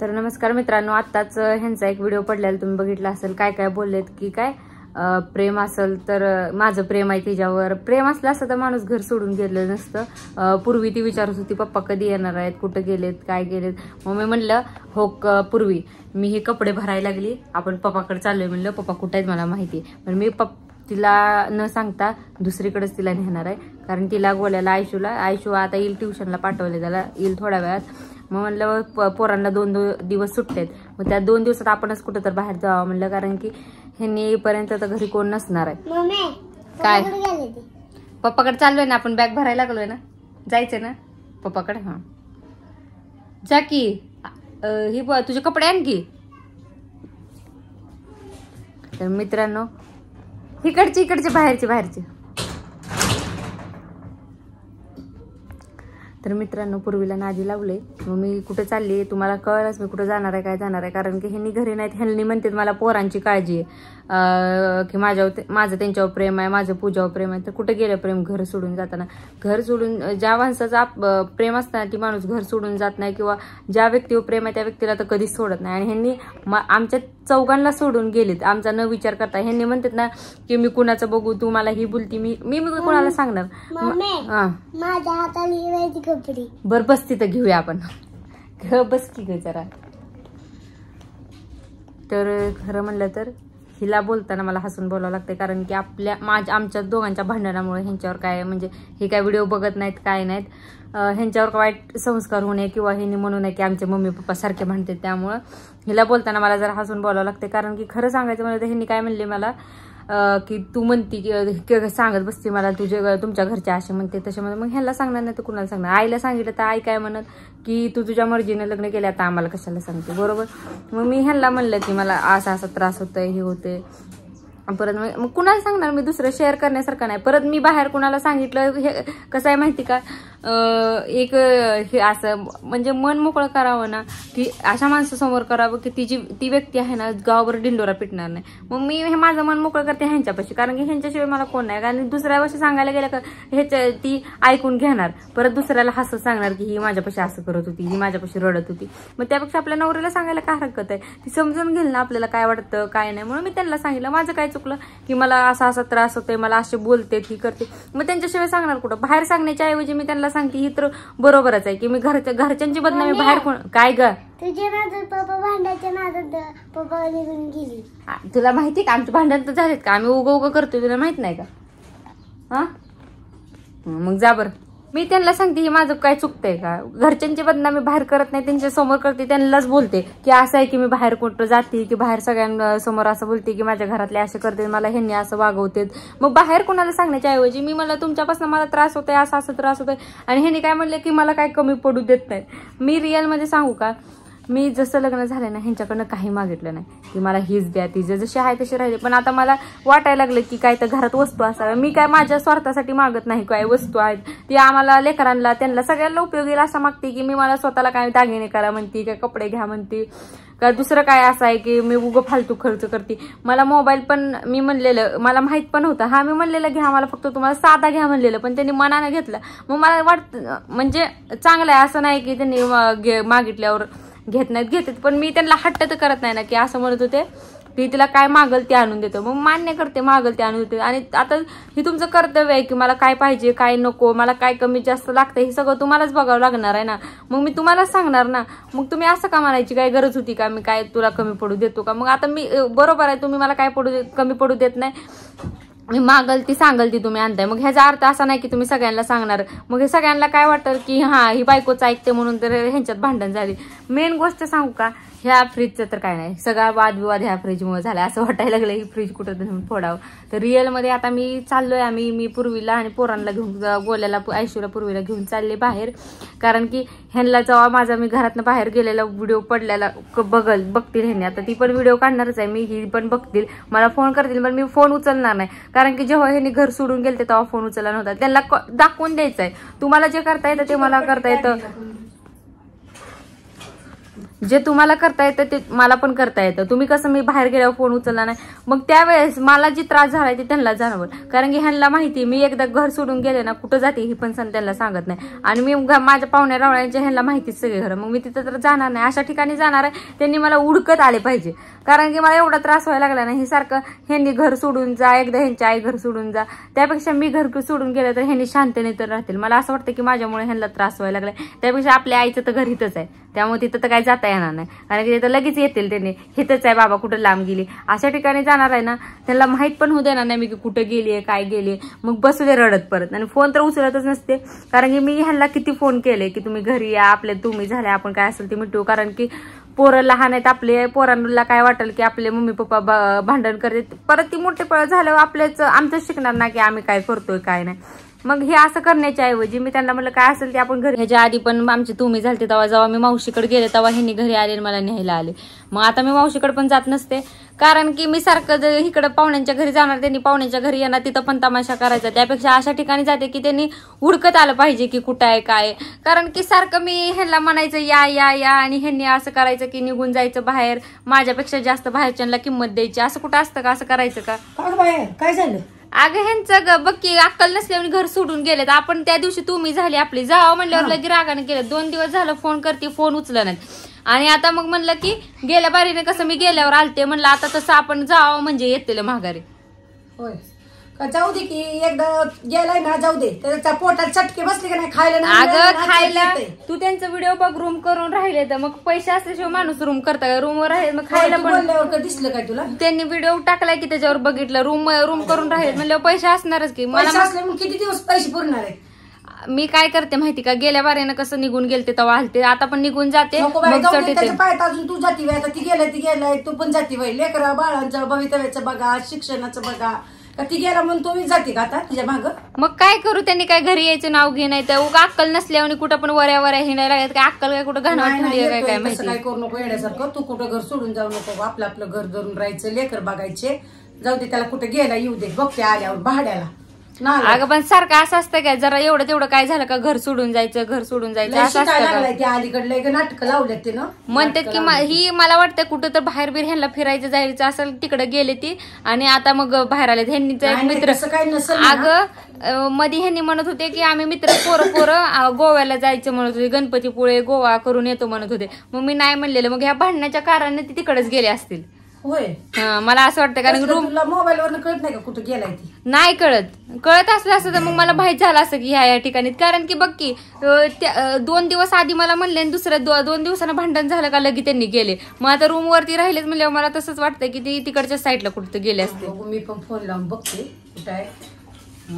तर नमस्कार मित्रांनो आत्ताच ह्यांचा एक व्हिडिओ पडलेला तुम्ही बघितला असेल काय काय बोललेत की काय प्रेम असेल तर माझं प्रेम आहे तिच्यावर प्रेम असलं असं तर माणूस घर सोडून गेलं नसतं पूर्वी ती विचारत होती पप्पा कधी येणार आहेत कुठं गेलेत काय गेलेत मग मी म्हणलं हो पूर्वी मी हे कपडे भरायला लागली आपण पप्पाकडे चाललोय म्हणलं पप्पा कुठं आहेत मला माहिती पण मी पप् तिला न सांगता दुसरीकडेच तिला नेणार आहे कारण तिला गोल्याला आयशूला आयशू आता येईल ट्युशनला पाठवले त्याला येईल थोड्या वेळात मग म्हणलं पोरांना दोन दोन दिवस सुटलेत मग त्या दोन दिवसात आपणच कुठं तर बाहेर जावं म्हणलं कारण की ह्यांनी येईपर्यंत तर घरी कोण नसणार आहे काय पप्पाकडे चाललोय ना आपण बॅग भरायला लागलोय ना जायचंय ना पप्पाकडे हां जा की ही तुझे कपडे आण की तर मित्रांनो इकडचे इकडचे बाहेरचे बाहेरचे तर मित्रांनो पूर्वीला नादी लावले मग मी कुठे चालली तुम्हाला कळलंच मी कुठे जाणार आहे काय जाणार आहे कारण की ह्यांनी घरी नाहीत ह्यांनी म्हणतात मला पोरांची काळजी आहे की माझ्यावर माझं त्यांच्यावर प्रेम आहे माझं पूजावर प्रेम आहे तर कुठे गेलं प्रेम घर सोडून जाताना घर सोडून ज्या माणसाचा प्रेम असताना ती माणूस घर सोडून जात नाही किंवा ज्या व्यक्तीवर प्रेम आहे त्या व्यक्तीला तर कधीच सोडत नाही आणि ह्यांनी आमच्या चौघांना सोडून गेलेत आमचा न विचार करता हे म्हणतात ना की मी कुणाचं बघू तू मला ही बोलती मी मी मी कुणाला सांगणार बर बस तिथं घेऊया आपण बस की जरा तर खरं म्हणलं तर हिला बोलताना मला हसून बोलावं लागते कारण की आपल्या माझ्या आमच्या दोघांच्या भांडणामुळे ह्यांच्यावर काय म्हणजे हे काय व्हिडिओ बघत नाहीत काय नाहीत ह्यांच्यावर वाईट संस्कार होऊ नये किंवा ह्यांनी म्हणू नये की आमचे मम्मी पप्पा सारखे म्हणते त्यामुळं हिला बोलताना मला जरा हसून बोलावं लागते कारण की खरं सांगायचं म्हणजे तर ह्यांनी काय म्हणले मला की तू म्हणती सांगत बसते मला तुझे तुमच्या घरचे असे म्हणते तसे म्हणजे मग ह्याला सांगणार नाही तर कुणाला सांगणार आईला सांगितलं तर आई काय म्हणत की तू तुझ्या मर्जीने लग्न केलं आता आम्हाला कशाला सांगते बरोबर मग मी ह्यांना म्हणलं की मला असा असा त्रास होतोय हे होते परत मग कुणाला सांगणार मी दुसरं शेअर करण्यासारखं नाही परत मी बाहेर कुणाला सांगितलं हे कसं आहे माहिती का एक हे असं म्हणजे मन मोकळं करावं ना की अशा माणसासमोर करावं की ती जी ती व्यक्ती आहे ना गावावर डिंडोरा पिटणार नाही मग मी हे माझं मन मोकळं करते ह्यांच्यापाशी कारण की ह्यांच्याशिवाय मला कोण नाही कारण दुसऱ्या वर्षी सांगायला गेलं का ह्याच्या ती ऐकून घेणार परत दुसऱ्याला हसत सांगणार की ही माझ्यापाशी असं करत होती ही माझ्यापाशी रडत होती मग त्यापेक्षा आपल्या नवऱ्याला सांगायला काय हरकत आहे ती समजून घेईल ना आपल्याला काय वाटतं काय नाही म्हणून मी त्यांना सांगितलं माझं काय चुकलं की मला असा असा त्रास होतोय मला असे बोलते ही करते मग त्यांच्याशिवाय सांगणार कुठं बाहेर सांगण्याच्या ऐवजी मी त्यांना सांगते ही तर बरोबरच आहे की मी घरच्या घरच्यांची बदनामी बाहेर कोण काय ग तुला माहिती का आमच्या भांडण तर झालेत का आम्ही उगं उग करतोय तुला माहित नाही का हा मग जा बरं मी त्यांना सांगते हे माझं काय चुकतंय का घरच्यांची बदनामी बाहेर करत नाही त्यांच्या समोर करते त्यांनाच बोलते की असं आहे की मी बाहेर कुठं जाते की बाहेर सगळ्यांसमोर असं बोलते की माझ्या घरातले असं करते मला ह्यांनी असं वागवते मग बाहेर कोणाला सांगण्याच्या ऐवजी मी मला तुमच्यापासून मला त्रास होतोय आहे असं त्रास होतोय आणि ह्यांनी काय म्हणलं की मला काय कमी पडू देत नाही मी रिअलमध्ये सांगू का मी जसं लग्न झालं ना ह्यांच्याकडनं काही मागितलं नाही की मला हीच द्या ती जशी आहे तशी राहिले पण आता मला वाटायला लागलं की काय तर घरात वस्तू असाव्या मी काय माझ्या स्वार्थासाठी मागत नाही काय वस्तू आहेत ती आम्हाला लेकरांना त्यांना सगळ्यांना उपयोगी असं मागते की मी मला स्वतःला काय दागिने करा म्हणते काय कपडे घ्या म्हणते का दुसरं काय असं आहे की मी उगं फालतू खर्च करते मला मोबाईल पण मी म्हणलेलं मला माहीत पण होतं हा मी म्हणलेलं घ्या मला फक्त तुम्हाला साधा घ्या म्हणलेलं पण त्यांनी मनानं घेतलं मग मला वाटतं म्हणजे चांगलं आहे असं नाही की त्यांनी मागितल्यावर घेत नाहीत घेतात पण मी त्यांना हट्ट तर करत नाही ना की असं म्हणत होते की तिला काय मागल ते आणून देतो मग मान्य करते मागल ते आणून देते आणि आता हे तुमचं कर्तव्य आहे की मला काय पाहिजे काय नको मला काय कमी जास्त लागतं हे सगळं तुम्हालाच बघावं लागणार आहे ना मग मी तुम्हालाच सांगणार ना मग तुम्ही असं का म्हणायची काय गरज होती का मी काय तुला कमी पडू देतो का मग आता मी बरोबर आहे तुम्ही मला काय पडू कमी पडू देत नाही मागल ती सांगल ती तुम्ही आणताय मग ह्याचा अर्थ असा नाही की तुम्ही सगळ्यांना सांगणार मग हे सगळ्यांना काय वाटेल की हां ही बायकोच ऐकते म्हणून तर ह्यांच्यात भांडण झाली मेन गोष्ट सांगू का ह्या फ्रीजचं तर काय नाही सगळा वादविवाद ह्या फ्रीजमुळे झाला असं वाटायला लागलं ही फ्रीज कुठं तरी फोडावं तर रिअलमध्ये आता मी चाललोय आम्ही मी पूर्वीला आणि पोरांना घेऊन गोल्याला ऐशूला पूर्वीला घेऊन चालले बाहेर कारण की ह्यांना जेव्हा माझा मी घरातनं बाहेर गेलेला व्हिडिओ पडलेला बघल बघतील ह्यांनी आता ती पण व्हिडिओ काढणारच आहे मी ही पण बघतील मला फोन करतील पण मी फोन उचलणार नाही कारण की जेव्हा ह्यांनी घर सोडून गेले तेव्हा फोन उचलला नव्हता त्यांना दाखवून द्यायचं आहे तुम्हाला जे करता येतं ते मला करता येतं जे तुम्हाला करता येतं ते मला पण करता येतं तुम्ही कसं मी बाहेर गेल्यावर फोन उचलला नाही मग त्यावेळेस मला जे त्रास झाला ते त्यांना जाणवलं कारण की ह्यांना माहिती मी एकदा घर सोडून गेले ना कुठं जाते ही पण सण त्यांना सांगत नाही आणि मी माझ्या पाहुण्या रावळ्यांच्या ह्यांना माहितीच सगळे घर मग मी तिथं तर जाणार नाही अशा ठिकाणी जाणार आहे त्यांनी मला उडकत आले पाहिजे कारण की मला एवढा त्रास व्हायला लागला नाही हे सारखं ह्यांनी घर सोडून जा एकदा ह्यांची आई घर सोडून जा त्यापेक्षा मी घर सोडून गेलं तर ह्यांनी शांतने तर राहतील मला असं वाटतं की माझ्यामुळे ह्यांना त्रास व्हायला लागला त्यापेक्षा आपल्या आईचं तर घर आहे त्यामुळे तिथं तर काय जात जाता येणार नाही कारण की तिथं लगेच येतील त्यांनी हिथंच आहे बाबा कुठं लांब गेली अशा ठिकाणी जाणार आहे ना त्यांना माहीत पण होऊ देणार नाही मी की कुठं गेली आहे काय गेली मग बसू दे रडत परत आणि फोन तर उचलतच नसते कारण की मी ह्याला किती फोन केले की तुम्ही घरी या आपले तुम्ही झाले आपण काय असेल ते मिटू कारण की पोरं लहान आहेत आपले पोरांना काय वाटेल की आपले मम्मी पप्पा भांडण करते परत ती मोठे झाल्यावर आपल्याच आमचं शिकणार ना की आम्ही काय करतोय काय नाही मग हे असं करण्याच्या ऐवजी मी त्यांना म्हटलं काय असेल ते आपण घरी ह्याच्या आधी पण आमची तुम्ही झाले तेव्हा जेव्हा मी मावशीकडे गेले तेव्हा ह्यांनी घरी आले मला न्यायला आले मग आता मी मावशीकडे पण जात नसते कारण की मी सारखं जर इकडं पाहुण्यांच्या घरी जाणार त्यांनी पाहुण्यांच्या घरी येणार तिथं पण तमाशा करायचा त्यापेक्षा अशा ठिकाणी जाते की त्यांनी उडकत आलं पाहिजे की कुठं आहे काय कारण की सारखं मी ह्यांना म्हणायचं या या या आणि ह्यांनी असं करायचं की निघून जायचं बाहेर माझ्यापेक्षा जास्त बाहेरच्यांना किंमत द्यायची असं कुठं असतं का असं करायचं का काय झालं अगं ह्यांचं ग बक्की अक्कल नसल्यामुळे घर सोडून गेलेत आपण त्या दिवशी तुम्ही झाली आपली जाव म्हणल्यावर लगे रागाने गेले दोन दिवस झालं फोन करते फोन उचला नाही आणि आता मग म्हणलं की गेल्या बारीने कसं मी गेल्यावर आलते म्हणलं आता तसं आपण जावं म्हणजे येतील महागारी होय का जाऊ दे की एकदा गेलाय ना जाऊ दे त्याच्या पोटात चटके बसले की नाही खायला ना अगं खायला तू त्यांचा व्हिडिओ बघ रूम करून राहिले तर मग पैसे असल्याशिवाय माणूस रूम करता का रूमवर आहे मग खायला पण दिसलं काय तुला त्यांनी व्हिडिओ टाकलाय की त्याच्यावर बघितलं रूम रूम करून राहिले म्हणजे पैसे असणारच की मला किती दिवस पैसे पुरणार आहे मी काय करते माहिती का गेल्या बारेनं कसं निघून गेलते तेव्हा हलते आता पण निघून जाते अजून तू जाती व्हाय आता ती गेलं ती गेलाय तू पण जाती बाई लेकर बाळांचं भवितव्याचं बघा शिक्षणाचं बघा का ती गेला म्हणून तुम्ही जाते का आता तिच्या मग काय करू त्यांनी काय घरी यायचं नाव घे नाही तर उगा अक्कल नसल्यावर कुठं पण वऱ्या वऱ्या नाही लागत काय अक्कल काय कुठं घाणावर काय काय काय करू नको येण्यासारखं तू कुठं घर सोडून जाऊ नको आपलं आपलं घर धरून राहायचं लेकर बघायचे जाऊ दे त्याला कुठे गेला येऊ दे बघते आल्यावर भाड्याला अगं पण सारखं असं असतं काय जरा एवढं तेवढं काय झालं का घर सोडून जायचं घर सोडून जायचं असं असतं का? नाटक लावलं ते ना म्हणतात की ही मला वाटतं कुठं तर बाहेर बिर ह्यांना फिरायचं जायचं असेल तिकडे गेले ती आणि आता मग बाहेर आले ह्यांनीच एक मित्र अगं मधी मध्ये ह्यांनी म्हणत होते की आम्ही मित्र पोरं पोरं गोव्याला जायचं म्हणत होते गणपतीपुळे गोवा करून येतो म्हणत होते मग मी नाही म्हणलेलं मग ह्या भांडण्याच्या कारणाने ती तिकडेच गेले असतील मला असं वाटतं कारण रूम मोबाईल वर कळत नाही का कुठं गेलाय नाही कळत कळत असलं असतं तर मग मला माहित झालं असं की ह्या या ठिकाणी कारण की बघ की दोन दिवस आधी मला म्हणले आणि दुसऱ्या दोन दिवसानं भांडण झालं का लगेच त्यांनी गेले मग आता रूम वरती राहिलेच म्हणल्यावर मला तसंच वाटतं की ती तिकडच्या साईडला कुठं गेले असते मी पण फोन लावून बघते कुठं आहे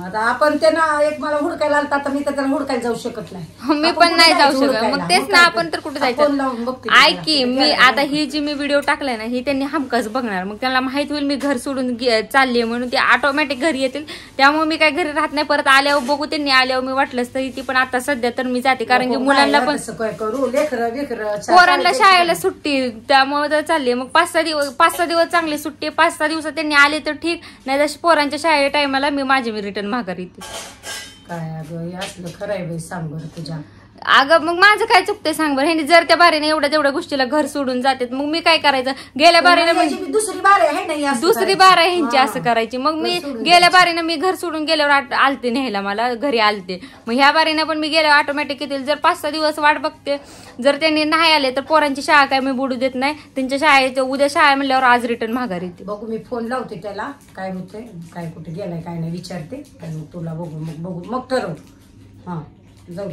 आता आपण ते ना एक मला हुडकायला आलता आता मी तर त्याला हुडकायला जाऊ शकत नाही हो, मी पण नाही जाऊ शकत मग तेच ना आपण तर कुठे जायचं आय की मी आता ही जी मी व्हिडिओ टाकलाय ना ही त्यांनी हमकाच बघणार मग त्यांना माहित होईल मी घर सोडून चालली म्हणून ते ऑटोमॅटिक घरी येतील त्यामुळे मी काय घरी राहत नाही परत आल्यावर बघू त्यांनी आल्यावर मी वाटलंच तरी ती पण आता सध्या तर मी जाते कारण की हो, हो, मुलांना पण करू पोरांना शाळेला सुट्टी त्यामुळे तर चालली मग पाच सहा दिवस पाच सहा दिवस चांगली सुट्टी पाच सहा दिवसात त्यांनी आले तर ठीक नाही जशी पोरांच्या शाळेच्या टायमाला मी माझी मी रिटर्न माघारी काय अगं हे असलं खरं आहे बाई सांग तुझ्या अगं मग माझं काय चुकतंय सांग बरं ह्याने जर त्या बारीने एवढ्या तेवढ्या गोष्टीला घर सोडून जाते मग मी काय करायचं गेल्या बारीने म्हणजे दुसरी बार आहे दुसरी बार आहे ह्यांची असं करायची मग मी गेल्या बारीनं मी घर सोडून गेल्यावर आलते न्यायला मला घरी आलते मग ह्या बारीनं पण मी गेल्यावर ऑटोमॅटिक येतील जर पाच सहा दिवस वाट बघते जर त्यांनी नाही आले तर पोरांची शाळा काय मी बुडू देत नाही त्यांच्या शाळेच्या उद्या शाळा म्हणल्यावर आज रिटर्न माघारी येते बघू मी फोन लावते त्याला काय होतंय काय कुठे गेलाय काय नाही विचारते तुला बघू मग बघू मग ठरवू हा जाऊ